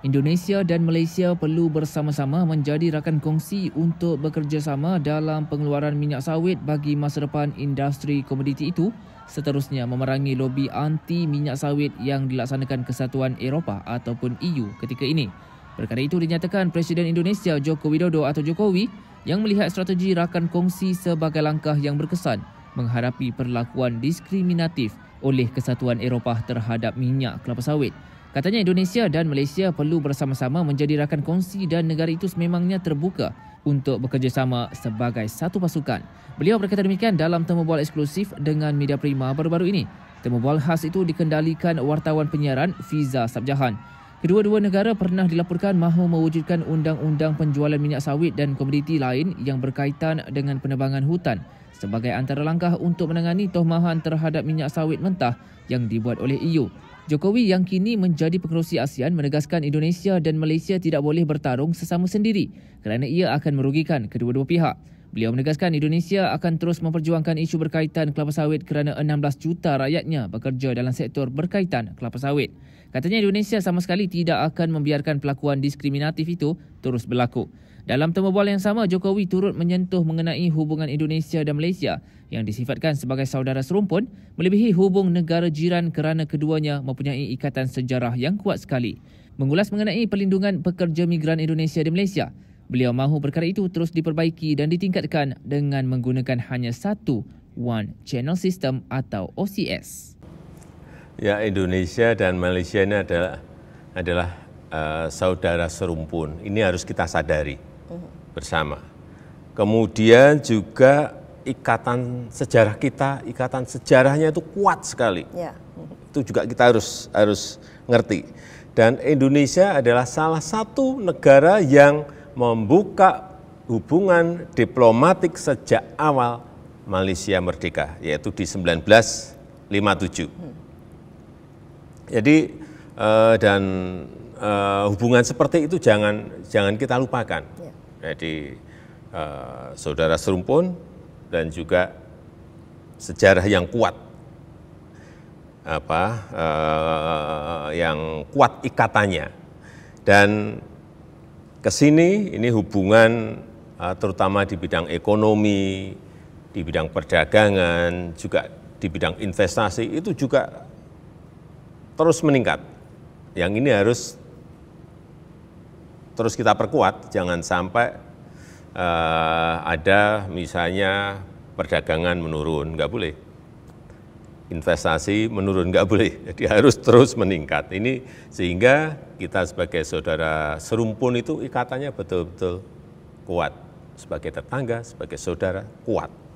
Indonesia dan Malaysia perlu bersama-sama menjadi rakan kongsi untuk bekerjasama dalam pengeluaran minyak sawit bagi masa depan industri komoditi itu seterusnya memerangi lobi anti minyak sawit yang dilaksanakan Kesatuan Eropah ataupun EU ketika ini. Perkara itu dinyatakan Presiden Indonesia Joko Widodo atau Jokowi yang melihat strategi rakan kongsi sebagai langkah yang berkesan menghadapi perlakuan diskriminatif oleh Kesatuan Eropah terhadap minyak kelapa sawit. Katanya Indonesia dan Malaysia perlu bersama-sama menjadi rakan kongsi dan negara itu sememangnya terbuka untuk bekerjasama sebagai satu pasukan. Beliau berkata demikian dalam temu bual eksklusif dengan media prima baru-baru ini. Temu bual khas itu dikendalikan wartawan penyiaran Fiza Sabjahan. Kedua-dua negara pernah dilaporkan mahu mewujudkan undang-undang penjualan minyak sawit dan komoditi lain yang berkaitan dengan penebangan hutan sebagai antara langkah untuk menangani tohmahan terhadap minyak sawit mentah yang dibuat oleh EU. Jokowi yang kini menjadi pengerusi ASEAN menegaskan Indonesia dan Malaysia tidak boleh bertarung sesama sendiri kerana ia akan merugikan kedua-dua pihak. Beliau menegaskan Indonesia akan terus memperjuangkan isu berkaitan kelapa sawit kerana 16 juta rakyatnya bekerja dalam sektor berkaitan kelapa sawit. Katanya Indonesia sama sekali tidak akan membiarkan pelakuan diskriminatif itu terus berlaku. Dalam temu bual yang sama, Jokowi turut menyentuh mengenai hubungan Indonesia dan Malaysia yang disifatkan sebagai saudara serumpun melebihi hubung negara jiran kerana keduanya mempunyai ikatan sejarah yang kuat sekali. Mengulas mengenai perlindungan pekerja migran Indonesia di Malaysia, beliau mahu perkara itu terus diperbaiki dan ditingkatkan dengan menggunakan hanya satu One Channel System atau OCS. Ya, Indonesia dan Malaysia ini adalah adalah uh, saudara serumpun. Ini harus kita sadari. bersama. Kemudian juga ikatan sejarah kita, ikatan sejarahnya itu kuat sekali. Ya. Itu juga kita harus harus ngerti. Dan Indonesia adalah salah satu negara yang membuka hubungan diplomatik sejak awal Malaysia merdeka, yaitu di 1957. Hmm. Jadi eh, dan eh, hubungan seperti itu jangan jangan kita lupakan. Ya jadi eh, saudara serumpun dan juga sejarah yang kuat apa eh, yang kuat ikatannya dan ke sini ini hubungan eh, terutama di bidang ekonomi, di bidang perdagangan, juga di bidang investasi itu juga terus meningkat. Yang ini harus terus kita perkuat, jangan sampai uh, ada misalnya perdagangan menurun, nggak boleh. Investasi menurun, nggak boleh. Jadi harus terus meningkat. Ini sehingga kita sebagai saudara serumpun itu ikatannya betul-betul kuat. Sebagai tetangga, sebagai saudara, kuat.